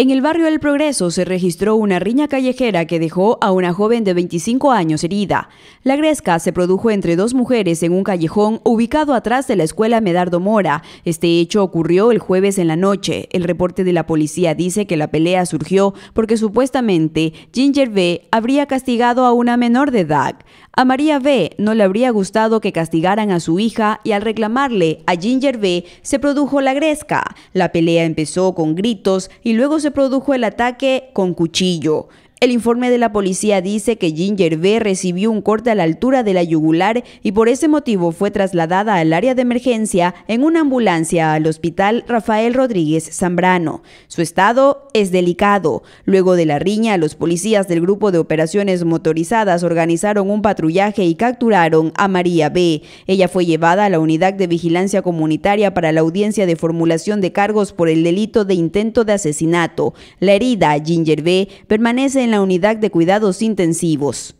En el barrio El Progreso se registró una riña callejera que dejó a una joven de 25 años herida. La gresca se produjo entre dos mujeres en un callejón ubicado atrás de la escuela Medardo Mora. Este hecho ocurrió el jueves en la noche. El reporte de la policía dice que la pelea surgió porque supuestamente Ginger B habría castigado a una menor de edad. A María B no le habría gustado que castigaran a su hija y al reclamarle a Ginger B se produjo la gresca. La pelea empezó con gritos y luego se se produjo el ataque con cuchillo. El informe de la policía dice que Ginger B recibió un corte a la altura de la yugular y por ese motivo fue trasladada al área de emergencia en una ambulancia al hospital Rafael Rodríguez Zambrano. Su estado es delicado. Luego de la riña, los policías del grupo de operaciones motorizadas organizaron un patrullaje y capturaron a María B. Ella fue llevada a la unidad de vigilancia comunitaria para la audiencia de formulación de cargos por el delito de intento de asesinato. La herida, Ginger B, permanece en en la unidad de cuidados intensivos.